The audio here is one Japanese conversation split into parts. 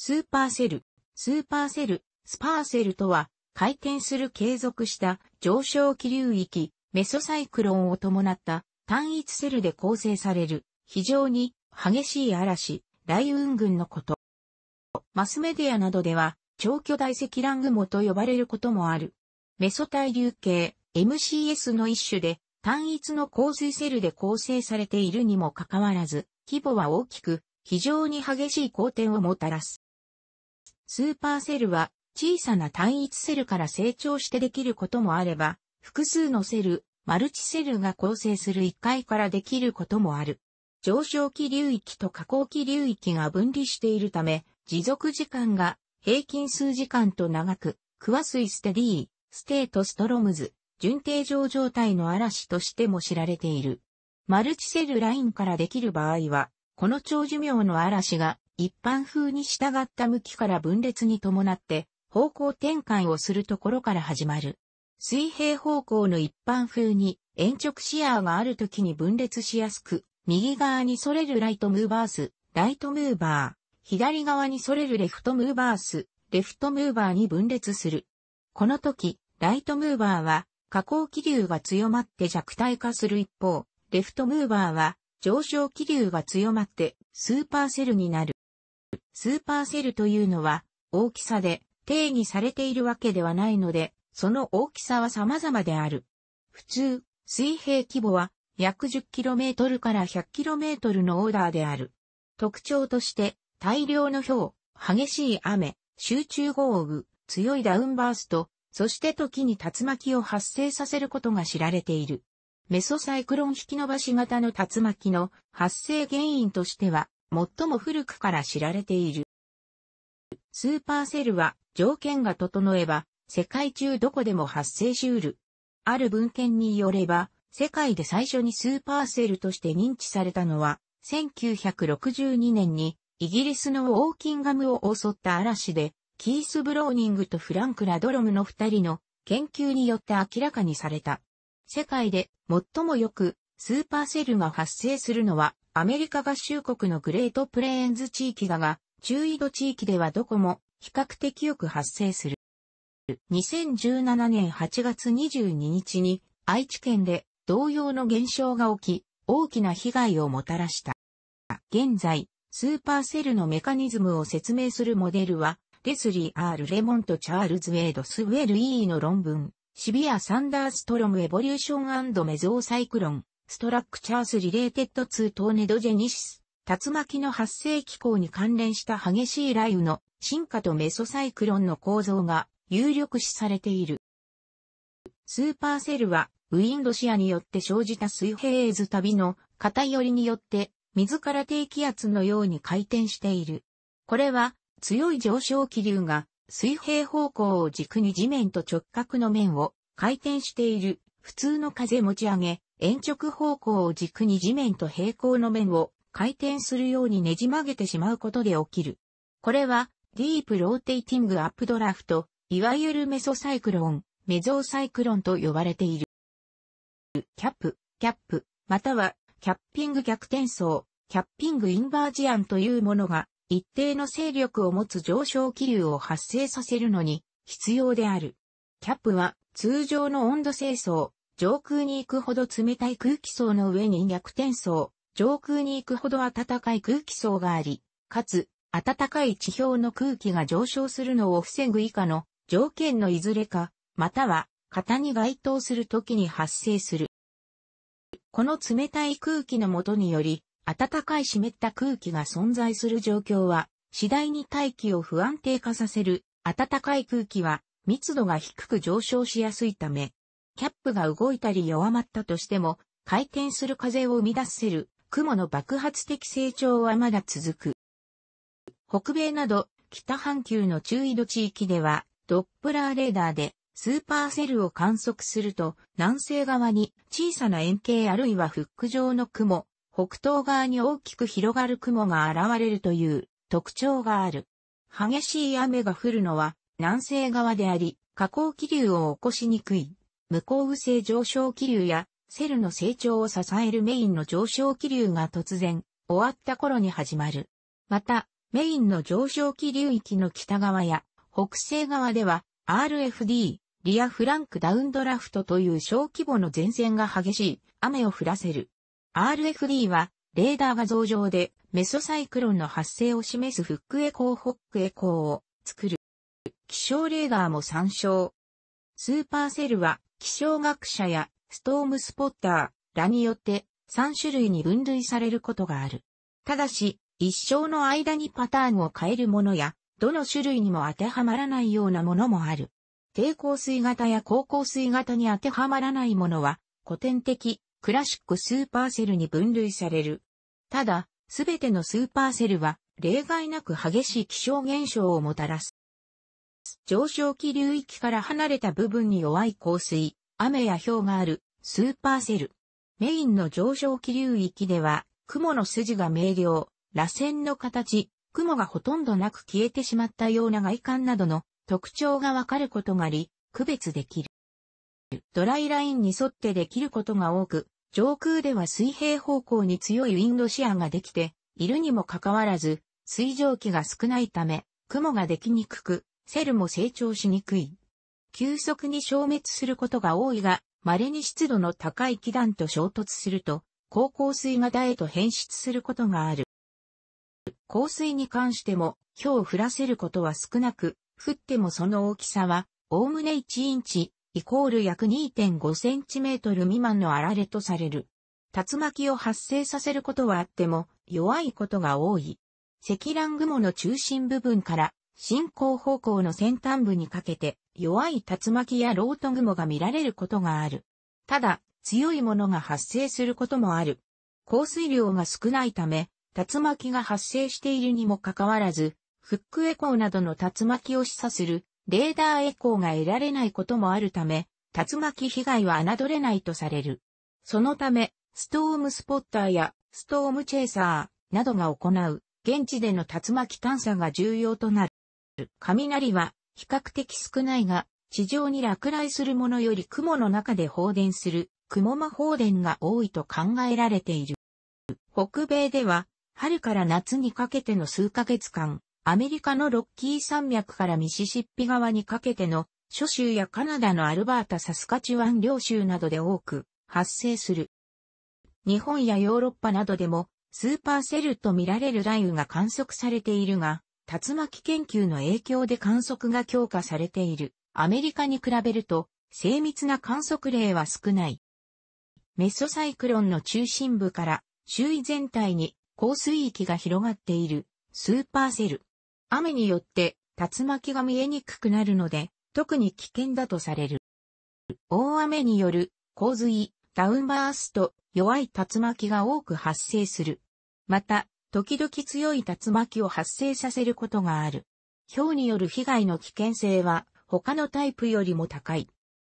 スーパーセル、スーパーセル、スパーセルとは、回転する継続した上昇気流域、メソサイクロンを伴った単一セルで構成される、非常に激しい嵐、雷雲群のこと。マスメディアなどでは、超巨大積乱雲と呼ばれることもある。メソ対流系、MCS の一種で、単一の降水セルで構成されているにもかかわらず、規模は大きく、非常に激しい光転をもたらす。スーパーセルは小さな単一セルから成長してできることもあれば、複数のセル、マルチセルが構成する一回からできることもある。上昇気流域と下降気流域が分離しているため、持続時間が平均数時間と長く、クワスイステディー、ステートストロムズ、順定常状態の嵐としても知られている。マルチセルラインからできる場合は、この長寿命の嵐が一般風に従った向きから分裂に伴って方向転換をするところから始まる。水平方向の一般風に延直シアーがある時に分裂しやすく、右側に反れるライトムーバース、ライトムーバー、左側に反れるレフトムーバース、レフトムーバーに分裂する。この時、ライトムーバーは下降気流が強まって弱体化する一方、レフトムーバーは上昇気流が強まってスーパーセルになる。スーパーセルというのは大きさで定義されているわけではないので、その大きさは様々である。普通、水平規模は約 10km から 100km のオーダーである。特徴として、大量の氷、激しい雨、集中豪雨、強いダウンバースト、そして時に竜巻を発生させることが知られている。メソサイクロン引き伸ばし型の竜巻の発生原因としては、最も古くから知られている。スーパーセルは条件が整えば世界中どこでも発生しうる。ある文献によれば世界で最初にスーパーセルとして認知されたのは1962年にイギリスのウォーキンガムを襲った嵐でキース・ブローニングとフランク・ラドロムの二人の研究によって明らかにされた。世界で最もよくスーパーセルが発生するのはアメリカ合衆国のグレートプレーンズ地域だが、中緯度地域ではどこも比較的よく発生する。2017年8月22日に愛知県で同様の現象が起き、大きな被害をもたらした。現在、スーパーセルのメカニズムを説明するモデルは、レスリー・アール・レモンとチャールズ・ウェイド・スウェル・イーの論文、シビア・サンダーストロム・エボリューションメゾーサイクロン、ストラクチャースリレーテッド2トーネドジェニシス、竜巻の発生機構に関連した激しい雷雨の進化とメソサイクロンの構造が有力視されている。スーパーセルは、ウィンドシアによって生じた水平図旅の偏りによって、自ら低気圧のように回転している。これは、強い上昇気流が水平方向を軸に地面と直角の面を回転している普通の風持ち上げ、鉛直方向を軸に地面と平行の面を回転するようにねじ曲げてしまうことで起きる。これは、ディープローテイティングアップドラフト、いわゆるメソサイクロン、メゾーサイクロンと呼ばれている。キャップ、キャップ、または、キャッピング逆転層、キャッピングインバージアンというものが、一定の勢力を持つ上昇気流を発生させるのに、必要である。キャップは、通常の温度清掃、上空に行くほど冷たい空気層の上に逆転層、上空に行くほど暖かい空気層があり、かつ、暖かい地表の空気が上昇するのを防ぐ以下の条件のいずれか、または型に該当する時に発生する。この冷たい空気のもとにより、暖かい湿った空気が存在する状況は、次第に大気を不安定化させる、暖かい空気は密度が低く上昇しやすいため、キャップが動いたり弱まったとしても、回転する風を生み出せる雲の爆発的成長はまだ続く。北米など北半球の中緯度地域ではドップラーレーダーでスーパーセルを観測すると南西側に小さな円形あるいはフック状の雲、北東側に大きく広がる雲が現れるという特徴がある。激しい雨が降るのは南西側であり、下降気流を起こしにくい。無効雨性上昇気流や、セルの成長を支えるメインの上昇気流が突然、終わった頃に始まる。また、メインの上昇気流域の北側や北西側では RFD、リアフランクダウンドラフトという小規模の前線が激しい雨を降らせる。RFD はレーダー画像上でメソサイクロンの発生を示すフックエコーホックエコーを作る。気象レーダーも参照。スーパーセルは気象学者やストームスポッターらによって3種類に分類されることがある。ただし、一生の間にパターンを変えるものや、どの種類にも当てはまらないようなものもある。低降水型や高降水型に当てはまらないものは、古典的、クラシックスーパーセルに分類される。ただ、すべてのスーパーセルは、例外なく激しい気象現象をもたらす。上昇気流域から離れた部分に弱い降水、雨や氷がある、スーパーセル。メインの上昇気流域では、雲の筋が明瞭、螺旋の形、雲がほとんどなく消えてしまったような外観などの特徴がわかることがあり、区別できる。ドライラインに沿ってできることが多く、上空では水平方向に強いウィンドシアができているにもかかわらず、水蒸気が少ないため、雲ができにくく、セルも成長しにくい。急速に消滅することが多いが、稀に湿度の高い気団と衝突すると、高降水型へと変質することがある。降水に関しても、今日を降らせることは少なく、降ってもその大きさは、おおむね1インチ、イコール約2.5センチメートル未満のあられとされる。竜巻を発生させることはあっても、弱いことが多い。積乱雲の中心部分から進行方向の先端部にかけて弱い竜巻やロート雲が見られることがある。ただ、強いものが発生することもある。降水量が少ないため、竜巻が発生しているにもかかわらず、フックエコーなどの竜巻を示唆するレーダーエコーが得られないこともあるため、竜巻被害は侮れないとされる。そのため、ストームスポッターやストームチェイサーなどが行う現地での竜巻探査が重要となる。る雷は比較的少ないが、地上に落雷するものより雲の中で放電する雲間放電が多いと考えられている。北米では、春から夏にかけての数ヶ月間、アメリカのロッキー山脈からミシシッピ川にかけての諸州やカナダのアルバータ・サスカチュワン領州などで多く発生する。日本やヨーロッパなどでもスーパーセルと見られる雷雨が観測されているが、竜巻研究の影響で観測が強化されているアメリカに比べると精密な観測例は少ない。メソサイクロンの中心部から周囲全体に降水域が広がっているスーパーセル。雨によって竜巻が見えにくくなるので特に危険だとされる。大雨による洪水、ダウンバースト、弱い竜巻が多く発生する。また、時々強い竜巻を発生させることがある。氷による被害の危険性は他のタイプよりも高い。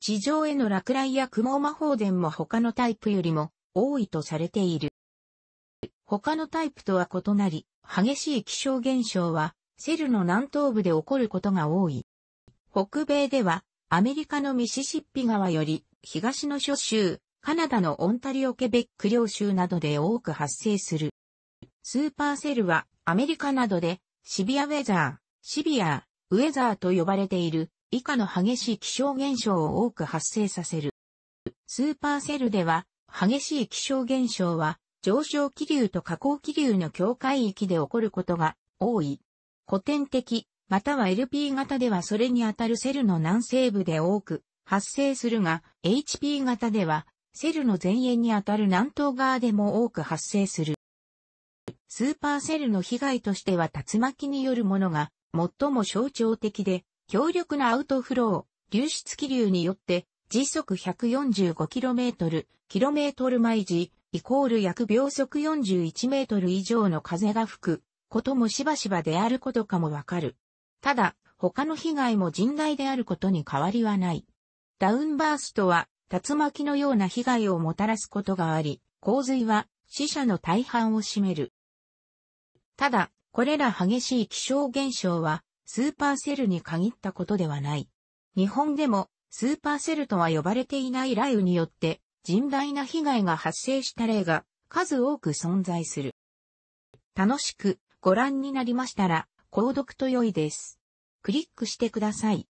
地上への落雷や雲魔法伝も他のタイプよりも多いとされている。他のタイプとは異なり、激しい気象現象はセルの南東部で起こることが多い。北米ではアメリカのミシシッピ川より東の諸州、カナダのオンタリオケベック領州などで多く発生する。スーパーセルはアメリカなどでシビアウェザー、シビア、ウェザーと呼ばれている以下の激しい気象現象を多く発生させる。スーパーセルでは激しい気象現象は上昇気流と下降気流の境界域で起こることが多い。古典的、または LP 型ではそれにあたるセルの南西部で多く発生するが、HP 型ではセルの前縁にあたる南東側でも多く発生する。スーパーセルの被害としては竜巻によるものが最も象徴的で、強力なアウトフロー、流出気流によって、時速 145km、km 毎時、イコール約秒速41メートル以上の風が吹くこともしばしばであることかもわかる。ただ、他の被害も甚大であることに変わりはない。ダウンバーストは、竜巻のような被害をもたらすことがあり、洪水は死者の大半を占める。ただ、これら激しい気象現象は、スーパーセルに限ったことではない。日本でも、スーパーセルとは呼ばれていない雷雨によって、甚大な被害が発生した例が、数多く存在する。楽しくご覧になりましたら、購読と良いです。クリックしてください。